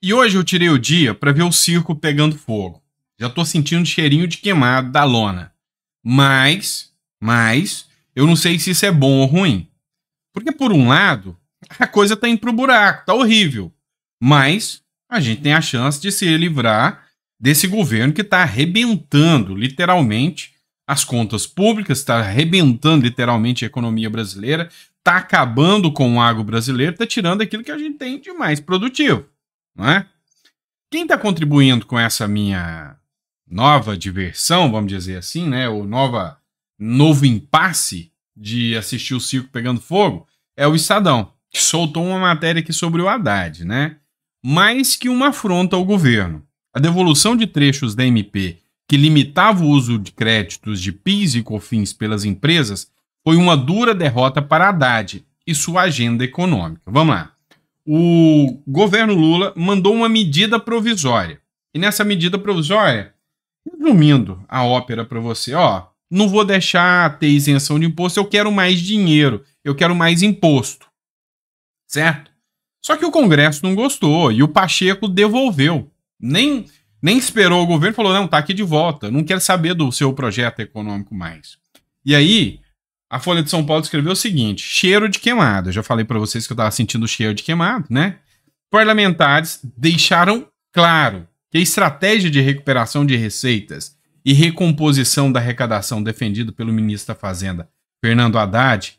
E hoje eu tirei o dia para ver o circo pegando fogo. Já tô sentindo um cheirinho de queimado da lona. Mas, mas, eu não sei se isso é bom ou ruim. Porque por um lado, a coisa tá indo pro buraco, tá horrível. Mas a gente tem a chance de se livrar desse governo que está arrebentando, literalmente, as contas públicas, está arrebentando literalmente a economia brasileira, está acabando com o agro brasileiro, está tirando aquilo que a gente tem de mais produtivo não é? Quem está contribuindo com essa minha nova diversão, vamos dizer assim, né? O nova, novo impasse de assistir o circo pegando fogo é o Estadão, que soltou uma matéria aqui sobre o Haddad, né? Mais que uma afronta ao governo. A devolução de trechos da MP que limitava o uso de créditos de PIS e COFINS pelas empresas foi uma dura derrota para Haddad e sua agenda econômica. Vamos lá o governo Lula mandou uma medida provisória. E nessa medida provisória, resumindo a ópera para você, ó, não vou deixar ter isenção de imposto, eu quero mais dinheiro, eu quero mais imposto. Certo? Só que o Congresso não gostou e o Pacheco devolveu. Nem nem esperou o governo, falou: "Não, tá aqui de volta, não quero saber do seu projeto econômico mais". E aí, a Folha de São Paulo escreveu o seguinte: cheiro de queimado. Eu já falei para vocês que eu estava sentindo o cheiro de queimado, né? Parlamentares deixaram claro que a estratégia de recuperação de receitas e recomposição da arrecadação defendida pelo ministro da Fazenda, Fernando Haddad,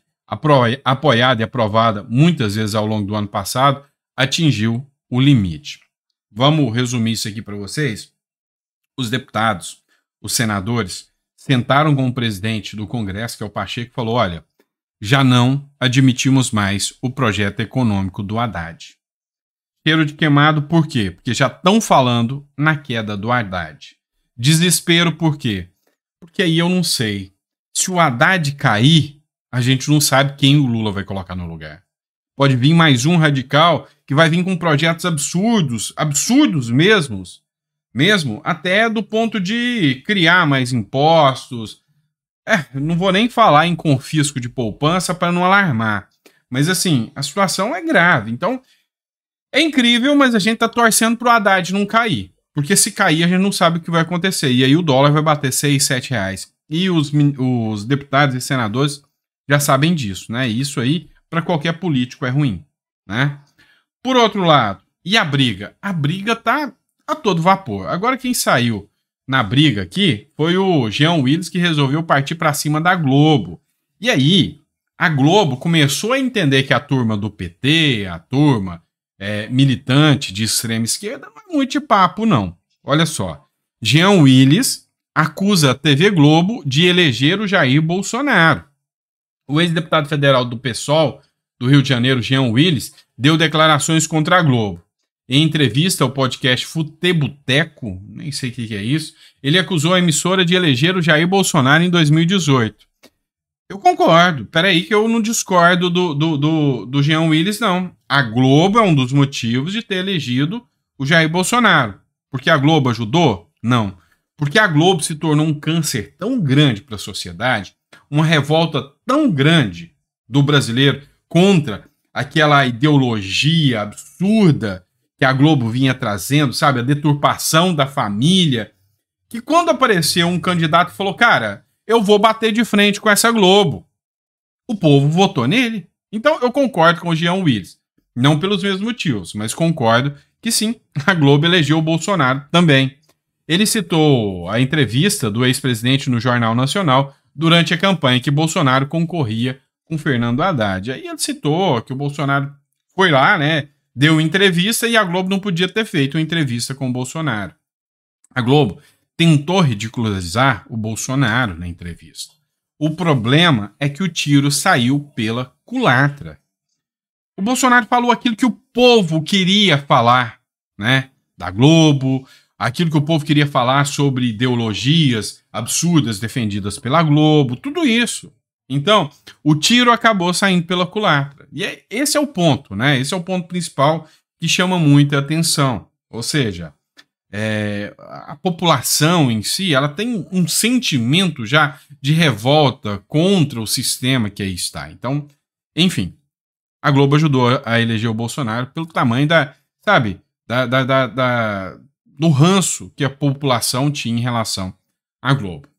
apoiada e aprovada muitas vezes ao longo do ano passado, atingiu o limite. Vamos resumir isso aqui para vocês? Os deputados, os senadores, sentaram com o presidente do Congresso, que é o Pacheco, e falou: olha, já não admitimos mais o projeto econômico do Haddad. Cheiro de queimado, por quê? Porque já estão falando na queda do Haddad. Desespero, por quê? Porque aí eu não sei. Se o Haddad cair, a gente não sabe quem o Lula vai colocar no lugar. Pode vir mais um radical que vai vir com projetos absurdos, absurdos mesmos, mesmo, até do ponto de criar mais impostos. É, não vou nem falar em confisco de poupança para não alarmar. Mas assim, a situação é grave. Então, é incrível, mas a gente tá torcendo para o Haddad não cair. Porque se cair, a gente não sabe o que vai acontecer. E aí o dólar vai bater 6, 7 reais. E os, os deputados e senadores já sabem disso, né? isso aí, para qualquer político, é ruim, né? Por outro lado, e a briga? A briga tá a todo vapor. Agora quem saiu na briga aqui foi o Jean Willis que resolveu partir para cima da Globo. E aí, a Globo começou a entender que a turma do PT, a turma é, militante de extrema esquerda, não é muito de papo, não. Olha só. Jean Willis acusa a TV Globo de eleger o Jair Bolsonaro. O ex-deputado federal do PSOL do Rio de Janeiro, Jean Willis, deu declarações contra a Globo. Em entrevista ao podcast Futebuteco, nem sei o que é isso, ele acusou a emissora de eleger o Jair Bolsonaro em 2018. Eu concordo. Peraí, que eu não discordo do, do, do, do Jean Willis, não. A Globo é um dos motivos de ter elegido o Jair Bolsonaro. Porque a Globo ajudou? Não. Porque a Globo se tornou um câncer tão grande para a sociedade, uma revolta tão grande do brasileiro contra aquela ideologia absurda que a Globo vinha trazendo, sabe? A deturpação da família. Que quando apareceu um candidato falou, cara, eu vou bater de frente com essa Globo. O povo votou nele. Então eu concordo com o Jean Willis. Não pelos mesmos motivos, mas concordo que sim, a Globo elegeu o Bolsonaro também. Ele citou a entrevista do ex-presidente no Jornal Nacional durante a campanha que Bolsonaro concorria com Fernando Haddad. Aí ele citou que o Bolsonaro foi lá, né, deu entrevista e a Globo não podia ter feito uma entrevista com o Bolsonaro. A Globo tentou ridicularizar o Bolsonaro na entrevista. O problema é que o tiro saiu pela culatra. O Bolsonaro falou aquilo que o povo queria falar, né? Da Globo, aquilo que o povo queria falar sobre ideologias absurdas defendidas pela Globo, tudo isso. Então, o tiro acabou saindo pela culatra. E é, esse é o ponto, né? Esse é o ponto principal que chama muita atenção. Ou seja, é, a população em si, ela tem um sentimento já de revolta contra o sistema que aí está. Então, enfim, a Globo ajudou a eleger o Bolsonaro pelo tamanho da, sabe, da, da, da, da do ranço que a população tinha em relação à Globo.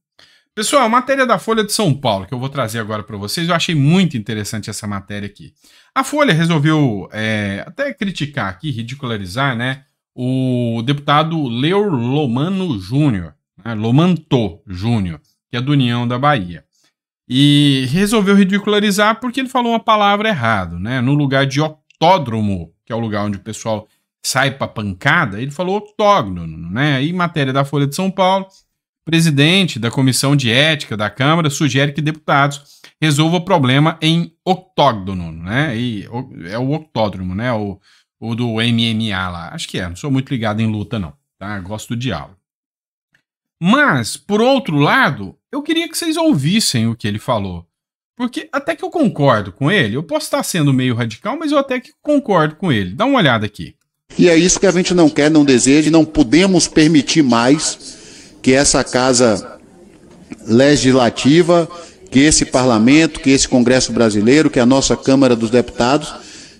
Pessoal, matéria da Folha de São Paulo que eu vou trazer agora para vocês, eu achei muito interessante essa matéria aqui. A Folha resolveu é, até criticar aqui, ridicularizar, né, o deputado Leor Lomano Júnior, né, Lomanto Júnior, que é do União da Bahia. E resolveu ridicularizar porque ele falou uma palavra errada, né? No lugar de octódromo, que é o lugar onde o pessoal sai para pancada, ele falou octógono, né? E matéria da Folha de São Paulo, o presidente da Comissão de Ética da Câmara sugere que deputados resolvam o problema em octógono, né? E, é o octódromo, né? O, o do MMA lá. Acho que é, não sou muito ligado em luta, não. Tá? Gosto do diálogo. Mas, por outro lado, eu queria que vocês ouvissem o que ele falou. Porque até que eu concordo com ele, eu posso estar sendo meio radical, mas eu até que concordo com ele. Dá uma olhada aqui. E é isso que a gente não quer, não deseja, não podemos permitir mais que essa casa legislativa, que esse parlamento, que esse Congresso brasileiro, que a nossa Câmara dos Deputados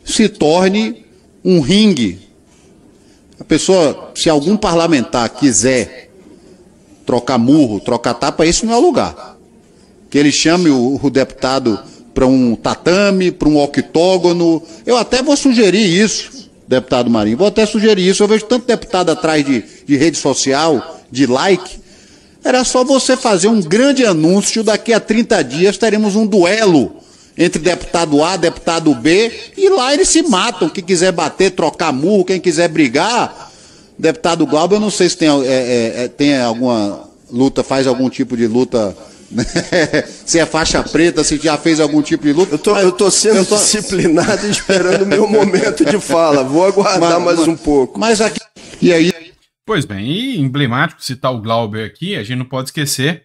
se torne um ringue. A pessoa, se algum parlamentar quiser trocar murro, trocar tapa, esse não é o lugar. Que ele chame o, o deputado para um tatame, para um octógono. Eu até vou sugerir isso, deputado Marinho, vou até sugerir isso. Eu vejo tanto deputado atrás de, de rede social de like, era só você fazer um grande anúncio. Daqui a 30 dias teremos um duelo entre deputado A, deputado B, e lá eles se matam. Quem quiser bater, trocar murro, quem quiser brigar. Deputado Glauber, eu não sei se tem, é, é, é tem alguma luta, faz algum tipo de luta. se é faixa preta, se já fez algum tipo de luta. Eu tô, eu tô sendo eu tô... disciplinado esperando o meu momento de fala. Vou aguardar mas, mais mas, um pouco. Mas aqui. E aí Pois bem, e emblemático citar o Glauber aqui, a gente não pode esquecer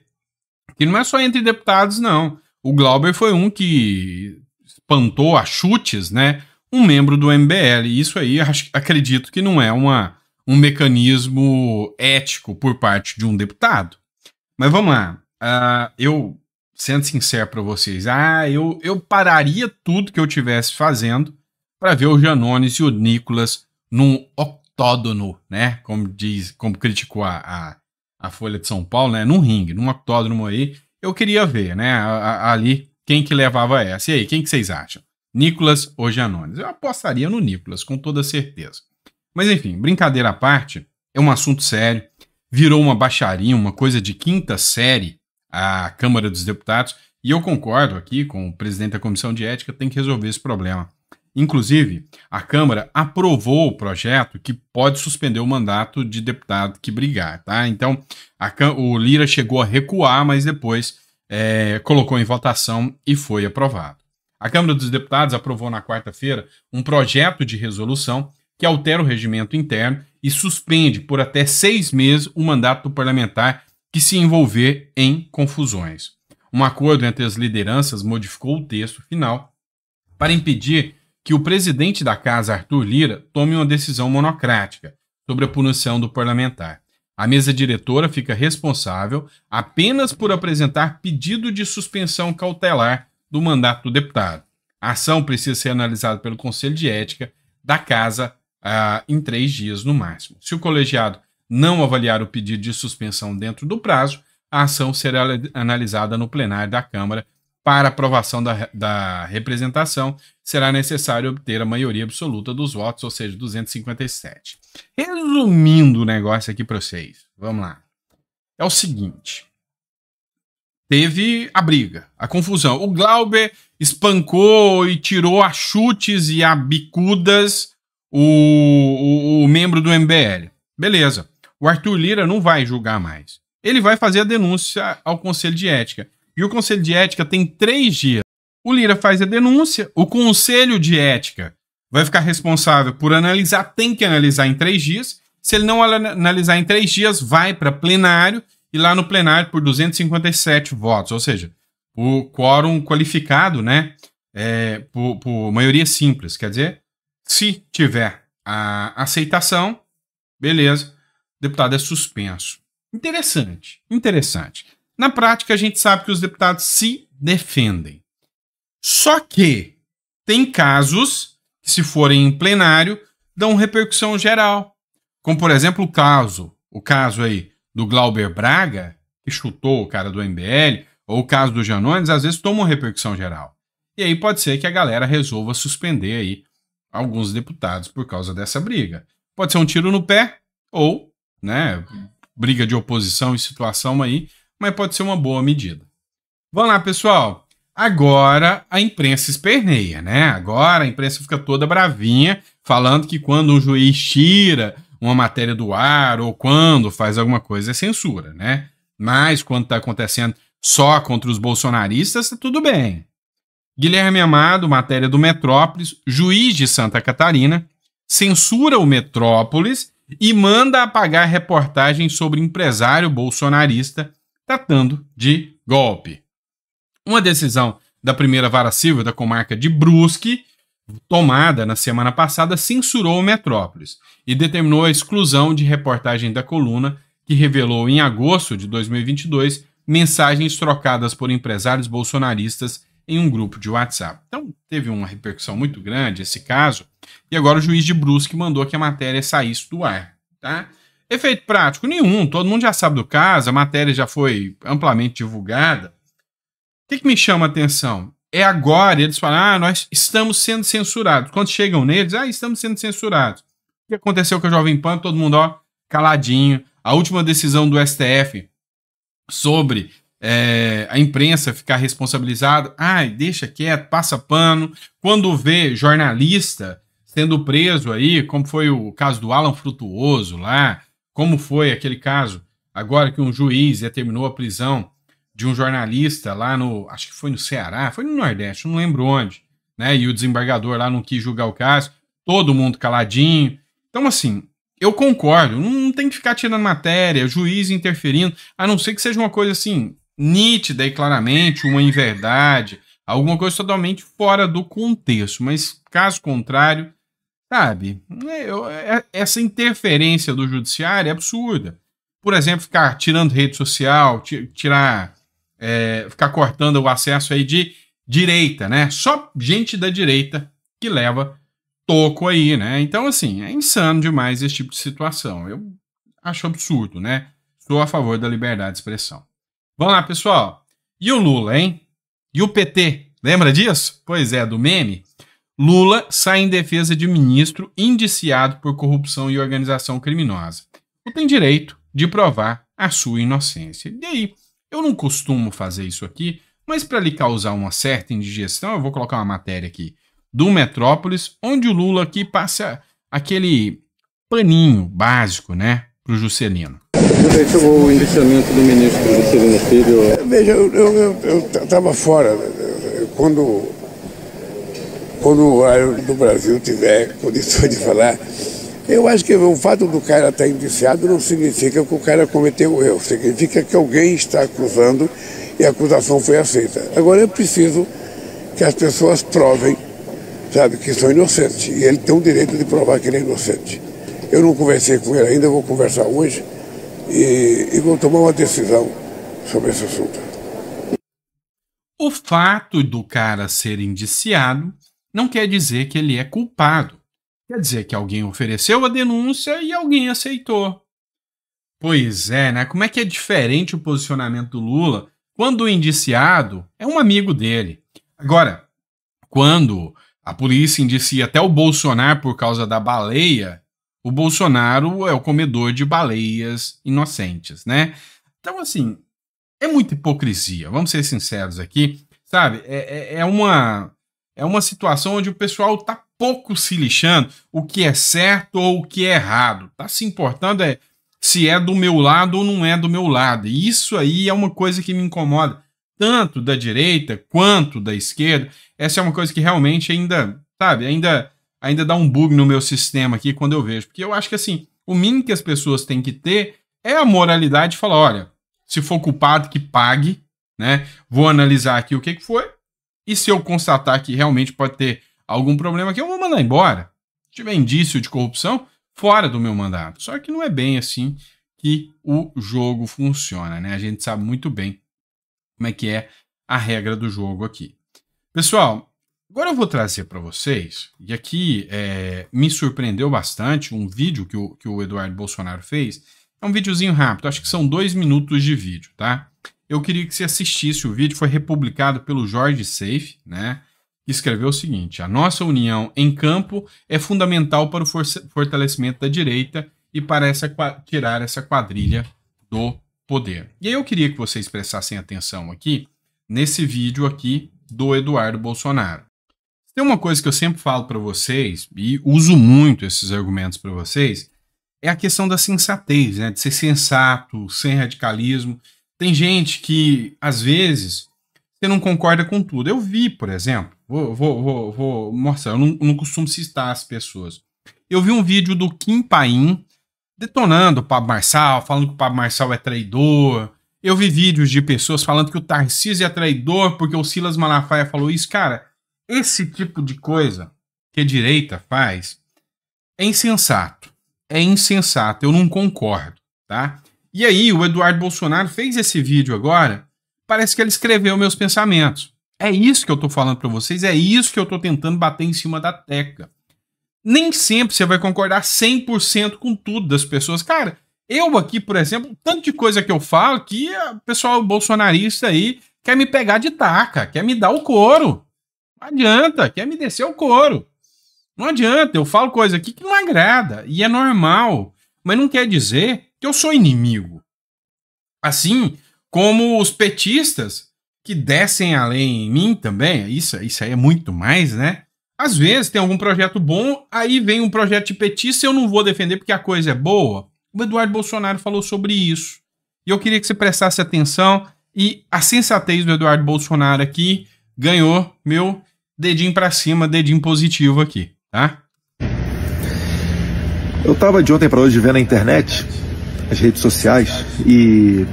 que não é só entre deputados, não. O Glauber foi um que espantou a chutes, né? Um membro do MBL. E isso aí acredito que não é uma, um mecanismo ético por parte de um deputado. Mas vamos lá. Uh, eu, sendo sincero para vocês, ah, eu, eu pararia tudo que eu tivesse fazendo para ver o Janones e o Nicolas num octógono, né? Como diz, como criticou a, a, a, Folha de São Paulo, né? Num ringue, num octógono aí, eu queria ver, né? A, ali quem que levava essa. E aí, quem que vocês acham? Nicolas ou Janones? Eu apostaria no Nicolas, com toda certeza. Mas enfim, brincadeira à parte, é um assunto sério. Virou uma baixaria, uma coisa de quinta série a Câmara dos Deputados. E eu concordo aqui com o presidente da Comissão de Ética, tem que resolver esse problema. Inclusive, a Câmara aprovou o projeto que pode suspender o mandato de deputado que brigar, tá? Então, a, o Lira chegou a recuar, mas depois é, colocou em votação e foi aprovado. A Câmara dos Deputados aprovou na quarta-feira um projeto de resolução que altera o regimento interno e suspende por até seis meses o mandato do parlamentar que se envolver em confusões. Um acordo entre as lideranças modificou o texto final para impedir que o presidente da casa, Arthur Lira, tome uma decisão monocrática sobre a punição do parlamentar. A mesa diretora fica responsável apenas por apresentar pedido de suspensão cautelar do mandato do deputado. A ação precisa ser analisada pelo Conselho de Ética da Casa ah, em três dias no máximo. Se o colegiado não avaliar o pedido de suspensão dentro do prazo, a ação será analisada no plenário da Câmara para aprovação da, da representação, será necessário obter a maioria absoluta dos votos, ou seja, 257. Resumindo o negócio aqui para vocês, vamos lá. É o seguinte: teve a briga, a confusão. O Glauber espancou e tirou a chutes e a bicudas o, o, o, membro do MBL. Beleza. O Arthur Lira não vai julgar mais. Ele vai fazer a denúncia ao Conselho de Ética e o Conselho de Ética tem três dias. O Lira faz a denúncia, o Conselho de Ética vai ficar responsável por analisar, tem que analisar em três dias. Se ele não analisar em três dias, vai para plenário e lá no plenário por 257 votos, ou seja, o quórum qualificado, né? É, por, por maioria simples, quer dizer, se tiver a aceitação, beleza, o deputado é suspenso. Interessante, interessante. Na prática, a gente sabe que os deputados se defendem. Só que tem casos que, se forem em plenário, dão repercussão geral. Como, por exemplo, o caso, o caso aí do Glauber Braga, que chutou o cara do MBL, ou o caso do Janones, às vezes tomam repercussão geral. E aí pode ser que a galera resolva suspender aí alguns deputados por causa dessa briga. Pode ser um tiro no pé ou, né, briga de oposição e situação aí mas pode ser uma boa medida. Vamos lá, pessoal. Agora a imprensa esperneia, né? Agora a imprensa fica toda bravinha, falando que quando um juiz tira uma matéria do ar ou quando faz alguma coisa é censura, né? Mas quando está acontecendo só contra os bolsonaristas, tá tudo bem. Guilherme Amado, matéria do Metrópolis, juiz de Santa Catarina, censura o Metrópolis e manda apagar reportagem sobre empresário bolsonarista tratando de golpe. Uma decisão da primeira vara civil da comarca de Brusque, tomada na semana passada, censurou o Metrópolis e determinou a exclusão de reportagem da coluna que revelou em agosto de 2022 mensagens trocadas por empresários bolsonaristas em um grupo de WhatsApp. Então, teve uma repercussão muito grande esse caso, e agora o juiz de Brusque mandou que a matéria saísse do ar, tá? Efeito prático nenhum, todo mundo já sabe do caso, a matéria já foi amplamente divulgada. O que, que me chama a atenção? É agora, eles falam, ah, nós estamos sendo censurados. Quando chegam neles, ah, estamos sendo censurados. O que aconteceu com a Jovem Pan? Todo mundo, ó, caladinho. A última decisão do STF sobre é, a imprensa ficar responsabilizada, ai, deixa quieto, passa pano. Quando vê jornalista sendo preso aí, como foi o caso do Alan Frutuoso lá, como foi aquele caso, agora que um juiz determinou a prisão de um jornalista lá no, acho que foi no Ceará, foi no Nordeste, não lembro onde, né? E o desembargador lá não quis julgar o caso, todo mundo caladinho. Então, assim, eu concordo, não tem que ficar tirando matéria, juiz interferindo, a não ser que seja uma coisa assim, nítida e claramente, uma inverdade, alguma coisa totalmente fora do contexto. Mas, caso contrário, Sabe? É, eu, é, é, essa interferência do judiciário é absurda. Por exemplo, ficar tirando rede social, tirar. É, ficar cortando o acesso aí de direita, né? Só gente da direita que leva toco aí, né? Então, assim, é insano demais esse tipo de situação. Eu acho absurdo, né? Sou a favor da liberdade de expressão. Vamos lá, pessoal. E o Lula, hein? E o PT? Lembra disso? Pois é, do meme. Lula sai em defesa de ministro indiciado por corrupção e organização criminosa. Não tem direito de provar a sua inocência. E aí, eu não costumo fazer isso aqui, mas para lhe causar uma certa indigestão, eu vou colocar uma matéria aqui do Metrópolis, onde o Lula aqui passa aquele paninho básico, né, para o Juscelino. O indiciamento do ministro Juscelino Filho. Veja, eu estava fora quando uruguaio do Brasil tiver condições de falar. Eu acho que o fato do cara estar tá indiciado não significa que o cara cometeu o erro, significa que alguém está acusando e a acusação foi aceita. Agora é preciso que as pessoas provem, sabe, que são inocentes. E ele tem o direito de provar que ele é inocente. Eu não conversei com ele ainda, vou conversar hoje e, e vou tomar uma decisão sobre esse assunto. O fato do cara ser indiciado não quer dizer que ele é culpado. Quer dizer que alguém ofereceu a denúncia e alguém aceitou. Pois é, né? Como é que é diferente o posicionamento do Lula quando o indiciado é um amigo dele? Agora, quando a polícia indicia até o Bolsonaro por causa da baleia, o Bolsonaro é o comedor de baleias inocentes, né? Então, assim, é muita hipocrisia, vamos ser sinceros aqui, sabe? É, é, é uma é uma situação onde o pessoal tá pouco se lixando o que é certo ou o que é errado. Tá se importando é se é do meu lado ou não é do meu lado. E isso aí é uma coisa que me incomoda tanto da direita quanto da esquerda. Essa é uma coisa que realmente ainda, sabe, ainda ainda dá um bug no meu sistema aqui quando eu vejo, porque eu acho que assim, o mínimo que as pessoas têm que ter é a moralidade de falar, olha, se for culpado que pague, né? Vou analisar aqui o que que foi, e se eu constatar que realmente pode ter algum problema aqui, eu vou mandar embora. Se tiver indício de corrupção, fora do meu mandato. Só que não é bem assim que o jogo funciona, né? A gente sabe muito bem como é que é a regra do jogo aqui. Pessoal, agora eu vou trazer para vocês, e aqui é, me surpreendeu bastante um vídeo que o, que o Eduardo Bolsonaro fez. É um videozinho rápido, acho que são dois minutos de vídeo, tá? eu queria que você assistisse. O vídeo foi republicado pelo Jorge Safe, né? Que escreveu o seguinte: a nossa união em campo é fundamental para o fortalecimento da direita e para essa, tirar essa quadrilha do poder. E aí eu queria que vocês prestassem atenção aqui nesse vídeo aqui do Eduardo Bolsonaro. Tem uma coisa que eu sempre falo para vocês e uso muito esses argumentos para vocês é a questão da sensatez, né? De ser sensato, sem radicalismo. Tem gente que, às vezes, você não concorda com tudo. Eu vi, por exemplo, vou, vou, vou, vou mostrar, eu não, não costumo citar as pessoas. Eu vi um vídeo do Kim Paim detonando o Pablo Marçal, falando que o Pablo Marçal é traidor. Eu vi vídeos de pessoas falando que o Tarcísio é traidor porque o Silas Malafaia falou isso. Cara, esse tipo de coisa que a direita faz é insensato. É insensato, eu não concordo, tá? E aí, o Eduardo Bolsonaro fez esse vídeo agora, parece que ele escreveu meus pensamentos. É isso que eu estou falando para vocês, é isso que eu estou tentando bater em cima da tecla. Nem sempre você vai concordar 100% com tudo das pessoas. Cara, eu aqui, por exemplo, tanto de coisa que eu falo que o pessoal bolsonarista aí quer me pegar de taca, quer me dar o couro. Não adianta, quer me descer o couro. Não adianta, eu falo coisa aqui que não agrada, e é normal. Mas não quer dizer eu sou inimigo. Assim como os petistas que descem além em mim também, é isso, isso aí é muito mais, né? Às vezes tem algum projeto bom, aí vem um projeto de petista e eu não vou defender porque a coisa é boa. O Eduardo Bolsonaro falou sobre isso. E eu queria que você prestasse atenção e a sensatez do Eduardo Bolsonaro aqui ganhou meu dedinho para cima, dedinho positivo aqui, tá? Eu tava de ontem para hoje vendo na internet as redes sociais e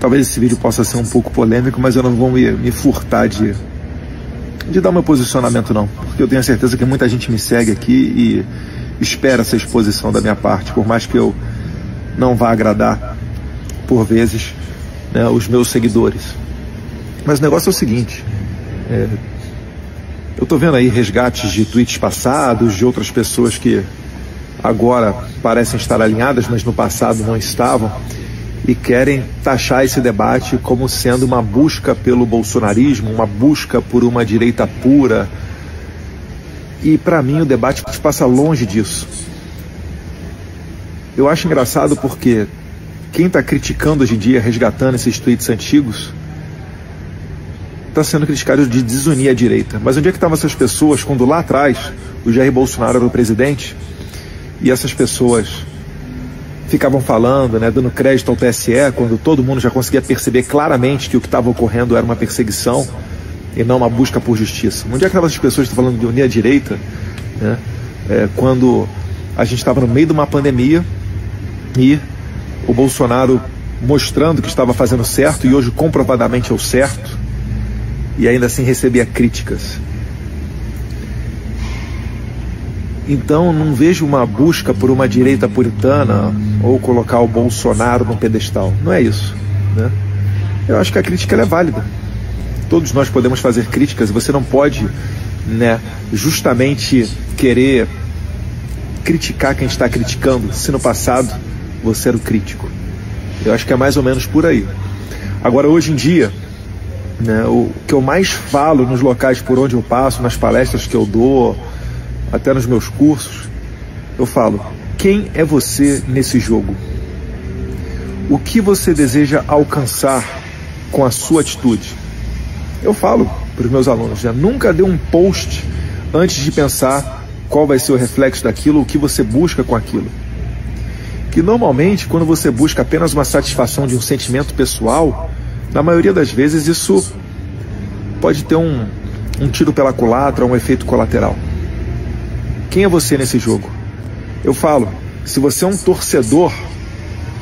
talvez esse vídeo possa ser um pouco polêmico, mas eu não vou me, me furtar de de dar meu posicionamento não, porque eu tenho certeza que muita gente me segue aqui e espera essa exposição da minha parte, por mais que eu não vá agradar por vezes né, os meus seguidores. Mas o negócio é o seguinte. É, eu estou vendo aí resgates de tweets passados, de outras pessoas que agora parecem estar alinhadas, mas no passado não estavam, e querem taxar esse debate como sendo uma busca pelo bolsonarismo, uma busca por uma direita pura. E para mim o debate passa longe disso. Eu acho engraçado porque quem está criticando hoje em dia, resgatando esses tweets antigos, está sendo criticado de desunir a direita. Mas onde é que estavam essas pessoas quando lá atrás o Jair Bolsonaro era o presidente e essas pessoas ficavam falando, né, dando crédito ao TSE, quando todo mundo já conseguia perceber claramente que o que estava ocorrendo era uma perseguição e não uma busca por justiça. Onde é que estavam essas pessoas estão falando de unir a direita, né, é, quando a gente estava no meio de uma pandemia e o Bolsonaro mostrando que estava fazendo certo e hoje comprovadamente é o certo, e ainda assim recebia críticas. Então não vejo uma busca por uma direita puritana ou colocar o Bolsonaro no pedestal. Não é isso. Né? Eu acho que a crítica é válida. Todos nós podemos fazer críticas. Você não pode, né, justamente querer criticar quem está criticando, se no passado você era o crítico. Eu acho que é mais ou menos por aí. Agora hoje em dia né? O que eu mais falo nos locais por onde eu passo, nas palestras que eu dou, até nos meus cursos, eu falo: quem é você nesse jogo? O que você deseja alcançar com a sua atitude? Eu falo para os meus alunos: já né? nunca dê um post antes de pensar qual vai ser o reflexo daquilo, o que você busca com aquilo. Que normalmente, quando você busca apenas uma satisfação de um sentimento pessoal, na maioria das vezes, isso pode ter um, um tiro pela culatra, um efeito colateral. Quem é você nesse jogo? Eu falo, se você é um torcedor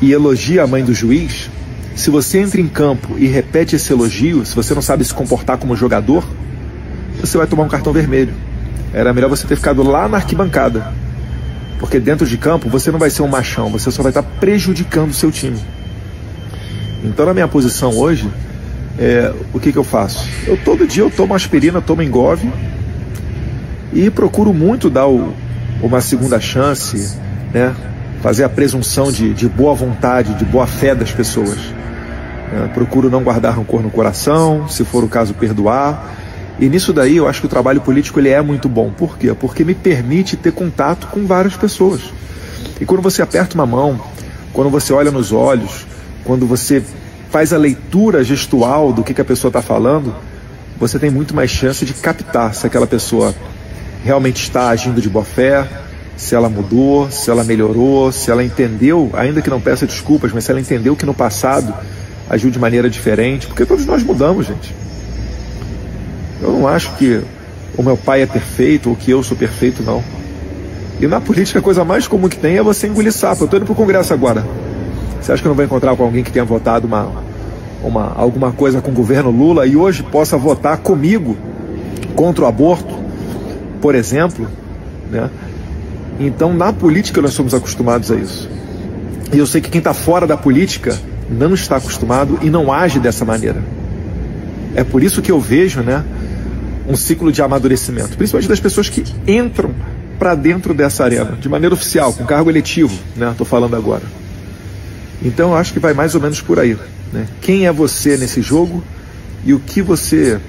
e elogia a mãe do juiz, se você entra em campo e repete esse elogio, se você não sabe se comportar como jogador, você vai tomar um cartão vermelho. Era melhor você ter ficado lá na arquibancada. Porque dentro de campo você não vai ser um machão, você só vai estar prejudicando o seu time. Então, na minha posição hoje, é, o que, que eu faço? Eu todo dia eu tomo aspirina, tomo engove e procuro muito dar o, uma segunda chance, né? fazer a presunção de, de, boa vontade, de boa fé das pessoas. É, procuro não guardar rancor no coração, se for o caso, perdoar. E nisso daí eu acho que o trabalho político ele é muito bom. Por quê? Porque me permite ter contato com várias pessoas. E quando você aperta uma mão, quando você olha nos olhos, quando você faz a leitura gestual do que, que a pessoa está falando, você tem muito mais chance de captar se aquela pessoa realmente está agindo de boa fé, se ela mudou, se ela melhorou, se ela entendeu, ainda que não peça desculpas, mas se ela entendeu que no passado agiu de maneira diferente, porque todos nós mudamos, gente. Eu não acho que o meu pai é perfeito ou que eu sou perfeito, não. E na política a coisa mais comum que tem é você engolir sapo. Eu tô indo pro Congresso agora. Você acha que não vai encontrar com alguém que tenha votado uma, uma, alguma coisa com o governo Lula e hoje possa votar comigo contra o aborto, por exemplo? Né? Então, na política, nós somos acostumados a isso. E eu sei que quem está fora da política não está acostumado e não age dessa maneira. É por isso que eu vejo né, um ciclo de amadurecimento, principalmente das pessoas que entram para dentro dessa arena, de maneira oficial, com cargo eletivo, né? Estou falando agora. Então acho que vai mais ou menos por aí. Né? Quem é você nesse jogo e o que você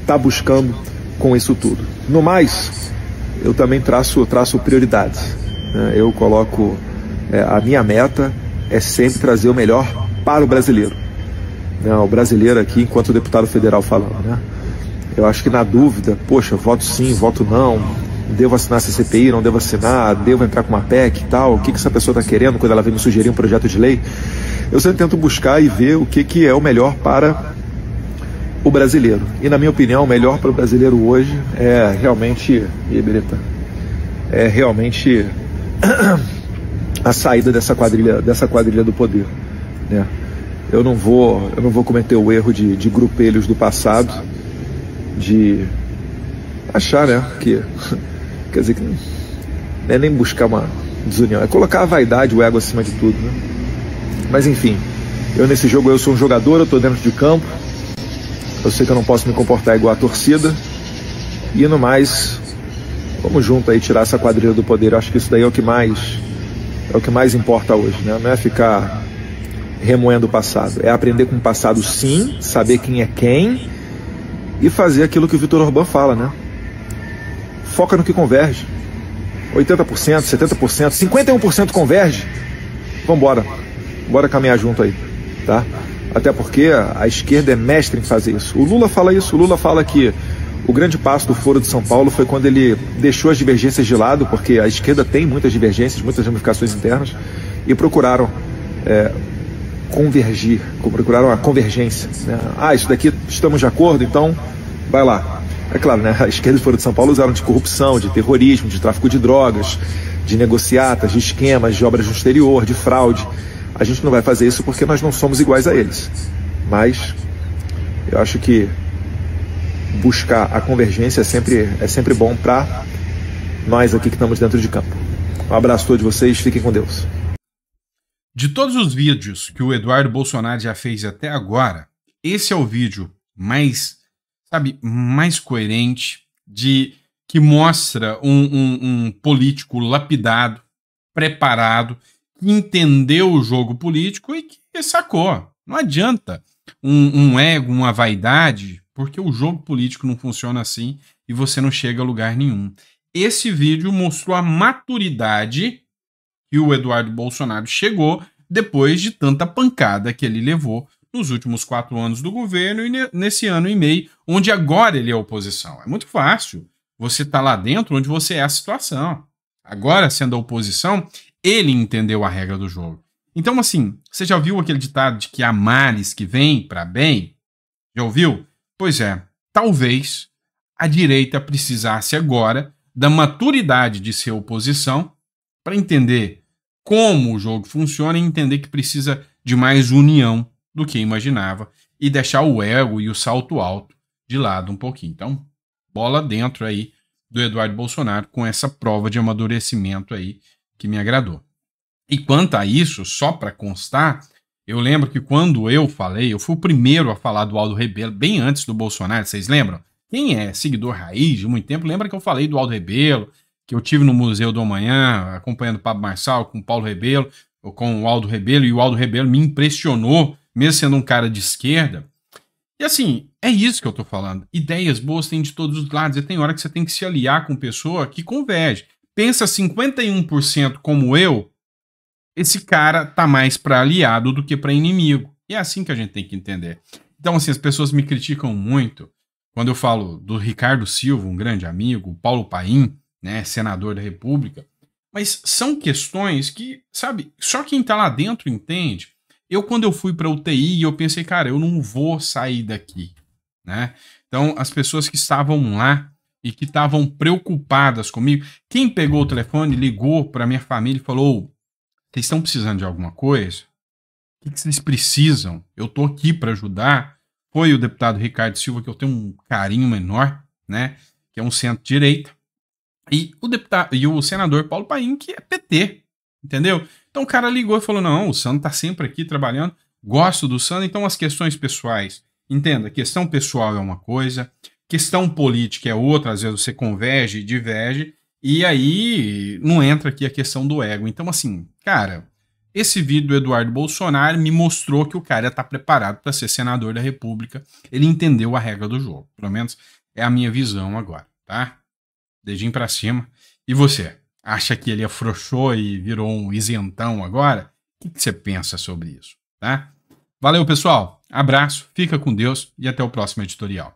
está buscando com isso tudo. No mais, eu também traço, traço prioridades. Né? Eu coloco é, a minha meta é sempre trazer o melhor para o brasileiro. Né? O brasileiro aqui, enquanto deputado federal falando, né? Eu acho que na dúvida, poxa, voto sim, voto não, devo assinar essa CPI, não devo assinar, devo entrar com uma PEC e tal, o que, que essa pessoa está querendo quando ela vem me sugerir um projeto de lei. Eu sempre tento buscar e ver o que, que é o melhor para o brasileiro. E na minha opinião, o melhor para o brasileiro hoje é realmente, Iberita, é realmente a saída dessa quadrilha, dessa quadrilha do poder. Né? Eu não vou, eu não vou cometer o erro de, de grupelhos do passado, de achar, né, que Quer dizer que não é nem buscar uma desunião, é colocar a vaidade, o ego acima de tudo. Né? Mas enfim, eu nesse jogo eu sou um jogador, eu estou dentro de campo, eu sei que eu não posso me comportar igual a torcida. E no mais, vamos junto aí tirar essa quadrilha do poder. Eu acho que isso daí é o que mais é o que mais importa hoje, né? Não é ficar remoendo o passado, é aprender com o passado sim, saber quem é quem e fazer aquilo que o Vitor Orbán fala, né? Foca no que converge. 80%, 70%, 51% converge. Vamos embora. Bora caminhar junto aí, tá? Até porque a esquerda é mestre em fazer isso. O Lula fala isso, o Lula fala que o grande passo do Foro de São Paulo foi quando ele deixou as divergências de lado, porque a esquerda tem muitas divergências, muitas ramificações internas, e procuraram é, convergir, procuraram a convergência. Né? Ah, isso daqui estamos de acordo, então vai lá. É claro, né? A esquerda e Foro de São Paulo usaram de corrupção, de terrorismo, de tráfico de drogas, de negociatas, de esquemas, de obras no exterior, de fraude. A gente não vai fazer isso porque nós não somos iguais a eles. Mas eu acho que buscar a convergência é sempre, é sempre bom para nós aqui que estamos dentro de campo. Um abraço a todos vocês, fiquem com Deus. De todos os vídeos que o Eduardo Bolsonaro já fez até agora, esse é o vídeo mais sabe, mais coerente, de que mostra um, um, um político lapidado, preparado, que entendeu o jogo político e que sacou. Não adianta um, um ego, uma vaidade, porque o jogo político não funciona assim e você não chega a lugar nenhum. Esse vídeo mostrou a maturidade que o Eduardo Bolsonaro chegou depois de tanta pancada que ele levou nos últimos quatro anos do governo e nesse ano e meio, onde agora ele é oposição. É muito fácil. Você está lá dentro onde você é a situação. Agora, sendo a oposição, ele entendeu a regra do jogo. Então, assim, você já viu aquele ditado de que há males que vêm para bem? Já ouviu? Pois é, talvez a direita precisasse agora da maturidade de ser oposição para entender como o jogo funciona e entender que precisa de mais união do que imaginava e deixar o ego e o salto alto de lado um pouquinho. Então, bola dentro aí do Eduardo Bolsonaro com essa prova de amadurecimento aí que me agradou. E quanto a isso, só para constar, eu lembro que quando eu falei, eu fui o primeiro a falar do Aldo Rebelo, bem antes do Bolsonaro, vocês lembram? Quem é seguidor raiz de muito tempo, lembra que eu falei do Aldo Rebelo, que eu tive no Museu do Amanhã, acompanhando o Pablo Marçal, com o Paulo Rebelo, ou com o Aldo Rebelo, e o Aldo Rebelo me impressionou mesmo sendo um cara de esquerda. E assim, é isso que eu tô falando. Ideias boas tem de todos os lados, e tem hora que você tem que se aliar com pessoa que converge. Pensa 51% como eu, esse cara tá mais para aliado do que para inimigo. E é assim que a gente tem que entender. Então, assim, as pessoas me criticam muito quando eu falo do Ricardo Silva, um grande amigo, Paulo Paim, né, senador da República. Mas são questões que, sabe, só quem tá lá dentro entende. Eu, quando eu fui para UTI, eu pensei, cara, eu não vou sair daqui, né? Então, as pessoas que estavam lá e que estavam preocupadas comigo, quem pegou o telefone, ligou para minha família e falou: vocês estão precisando de alguma coisa? O que vocês precisam? Eu tô aqui para ajudar. Foi o deputado Ricardo Silva, que eu tenho um carinho menor, né? Que é um centro-direita. E o deputado e o senador Paulo Paim, que é PT, entendeu? Então o cara ligou e falou: não, o Sandro está sempre aqui trabalhando, gosto do Sandro, então as questões pessoais. Entenda, questão pessoal é uma coisa, questão política é outra, às vezes você converge e diverge, e aí não entra aqui a questão do ego. Então, assim, cara, esse vídeo do Eduardo Bolsonaro me mostrou que o cara está preparado para ser senador da República. Ele entendeu a regra do jogo. Pelo menos é a minha visão agora, tá? Dedinho para cima. E você? acha que ele afrouxou e virou um isentão agora? O que você pensa sobre isso, tá? Valeu, pessoal. Abraço, fica com Deus e até o próximo editorial.